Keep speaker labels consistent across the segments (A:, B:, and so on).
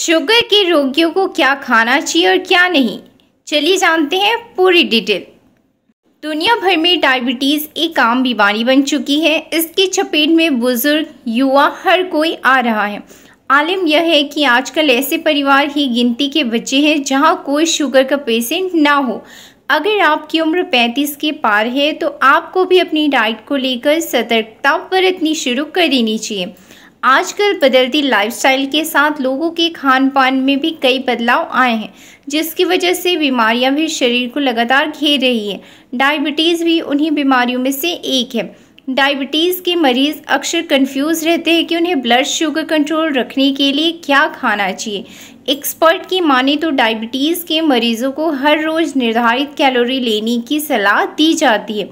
A: sugar के रोगियों को क्या खाना चाहिए और क्या नहीं चलिए जानते हैं पूरी डिटेल दुनिया भर में डायबिटीज़ एक आम बीमारी बन चुकी है इसकी चपेट में बुजुर्ग युवा हर कोई आ रहा है आलम यह है कि आजकल ऐसे परिवार ही गिनती के बच्चे हैं जहां कोई शुगर का पेशेंट ना हो अगर आपकी उम्र 35 के पार है तो आपको भी अपनी डाइट को लेकर सतर्कता बरतनी शुरू कर देनी चाहिए आजकल बदलती लाइफस्टाइल के साथ लोगों के खान पान में भी कई बदलाव आए हैं जिसकी वजह से बीमारियां भी शरीर को लगातार घेर रही है डायबिटीज़ भी उन्हीं बीमारियों में से एक है डायबिटीज़ के मरीज़ अक्सर कंफ्यूज रहते हैं कि उन्हें ब्लड शुगर कंट्रोल रखने के लिए क्या खाना चाहिए एक्सपर्ट की माने तो डायबिटीज़ के मरीज़ों को हर रोज़ निर्धारित कैलोरी लेने की सलाह दी जाती है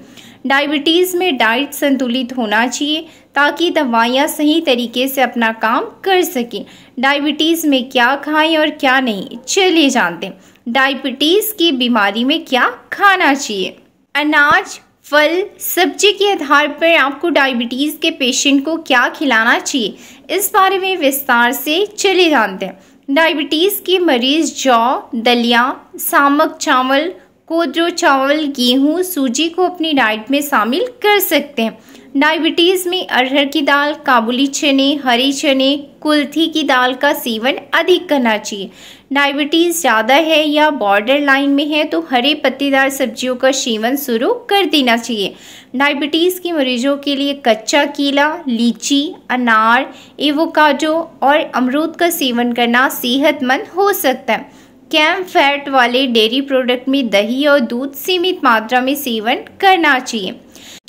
A: डायबिटीज़ में डाइट संतुलित होना चाहिए ताकि दवाइयाँ सही तरीके से अपना काम कर सकें डायबिटीज़ में क्या खाएं और क्या नहीं चलिए जानते डायबिटीज़ की बीमारी में क्या खाना चाहिए अनाज फल सब्जी के आधार पर आपको डायबिटीज़ के पेशेंट को क्या खिलाना चाहिए इस बारे में विस्तार से चले जानते हैं डायबिटीज़ के मरीज़ जौ दलिया सामक चावल को जो चावल गेहूँ सूजी को अपनी डाइट में शामिल कर सकते हैं डायबिटीज़ में अरहर की दाल काबुली चने हरी चने कुल्थी की दाल का सेवन अधिक करना चाहिए डायबिटीज़ ज़्यादा है या बॉर्डर लाइन में है तो हरे पत्तेदार सब्जियों का सेवन शुरू कर देना चाहिए डायबिटीज़ के मरीजों के लिए कच्चा केला लीची अनार एवोकाडो और अमरूद का सेवन करना सेहतमंद हो सकता है कैम फैट वाले डेयरी प्रोडक्ट में दही और दूध सीमित मात्रा में सेवन करना चाहिए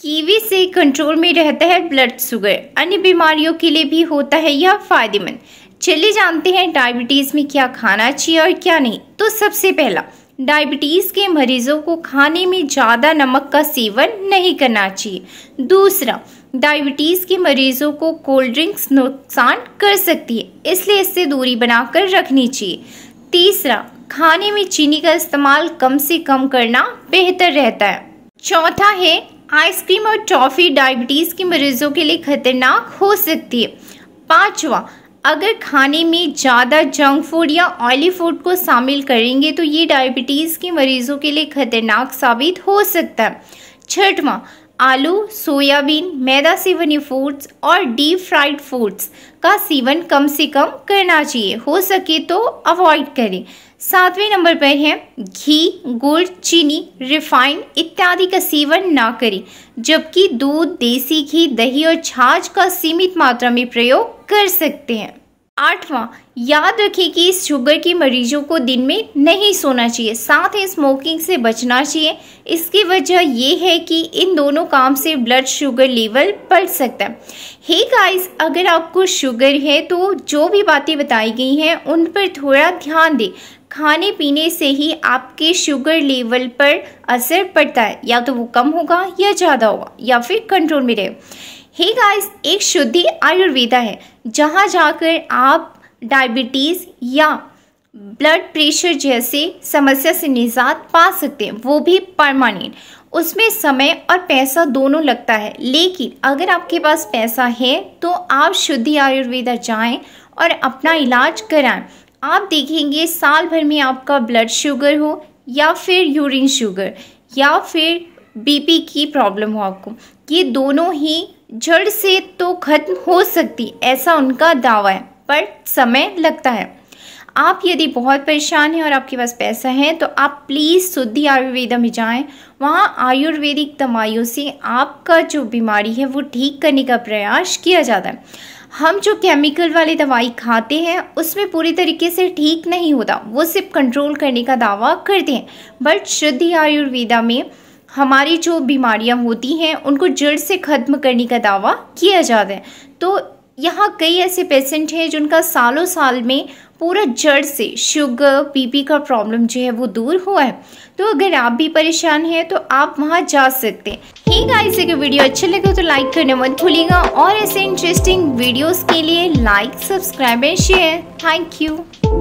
A: कीवी से कंट्रोल में रहता है ब्लड शुगर अन्य बीमारियों के लिए भी होता है यह फायदेमंद चलिए जानते हैं डायबिटीज़ में क्या खाना चाहिए और क्या नहीं तो सबसे पहला डायबिटीज़ के मरीजों को खाने में ज़्यादा नमक का सेवन नहीं करना चाहिए दूसरा डायबिटीज़ के मरीजों को कोल्ड ड्रिंक्स नुकसान कर सकती है इसलिए इससे दूरी बनाकर रखनी चाहिए तीसरा खाने में चीनी का इस्तेमाल कम से कम करना बेहतर रहता है चौथा है आइसक्रीम और टॉफ़ी डायबिटीज़ के मरीजों के लिए खतरनाक हो सकती है पाँचवा अगर खाने में ज़्यादा जंक फूड या ऑयली फूड को शामिल करेंगे तो ये डायबिटीज़ के मरीजों के लिए खतरनाक साबित हो सकता है छठवां आलू सोयाबीन मैदा से बने फूड्स और डीप फ्राइड फूड्स का सेवन कम से कम करना चाहिए हो सके तो अवॉइड करें सातवें नंबर पर है घी गुड़ चीनी रिफाइंड इत्यादि का सेवन ना करें जबकि दूध देसी घी दही और छाछ का सीमित मात्रा में प्रयोग कर सकते हैं आठवां याद रखें कि शुगर के मरीजों को दिन में नहीं सोना चाहिए साथ ही स्मोकिंग से बचना चाहिए इसकी वजह यह है कि इन दोनों काम से ब्लड शुगर लेवल बढ़ सकता है हे hey गाइस अगर आपको शुगर है तो जो भी बातें बताई गई हैं उन पर थोड़ा ध्यान दें खाने पीने से ही आपके शुगर लेवल पर असर पड़ता है या तो वो कम होगा या ज़्यादा होगा या फिर कंट्रोल में रहे हे गाइस एक शुद्धि आयुर्वेदा है जहाँ जाकर आप डायबिटीज़ या ब्लड प्रेशर जैसे समस्या से निजात पा सकते हैं वो भी परमानेंट उसमें समय और पैसा दोनों लगता है लेकिन अगर आपके पास पैसा है तो आप शुद्धि आयुर्वेदा जाएं और अपना इलाज कराएं आप देखेंगे साल भर में आपका ब्लड शुगर हो या फिर यूरिन शुगर या फिर बीपी की प्रॉब्लम हो आपको ये दोनों ही जड़ से तो खत्म हो सकती ऐसा उनका दावा है पर समय लगता है आप यदि बहुत परेशान हैं और आपके पास पैसा है तो आप प्लीज़ शुद्धि आयुर्वेदा में जाएं वहाँ आयुर्वेदिक दवाइयों से आपका जो बीमारी है वो ठीक करने का प्रयास किया जाता है हम जो केमिकल वाली दवाई खाते हैं उसमें पूरी तरीके से ठीक नहीं होता वो सिर्फ कंट्रोल करने का दावा करते हैं बट शुद्धि आयुर्वेदा में हमारी जो बीमारियां होती हैं उनको जड़ से ख़त्म करने का दावा किया जाता है तो यहाँ कई ऐसे पेशेंट हैं जिनका सालों साल में पूरा जड़ से शुगर पीपी का प्रॉब्लम जो है वो दूर हुआ है तो अगर आप भी परेशान हैं तो आप वहाँ जा सकते हैं ही गाइस अगर वीडियो अच्छे लगे तो लाइक करने मत भूलिएगा और ऐसे इंटरेस्टिंग वीडियोस के लिए like subscribe and share thank you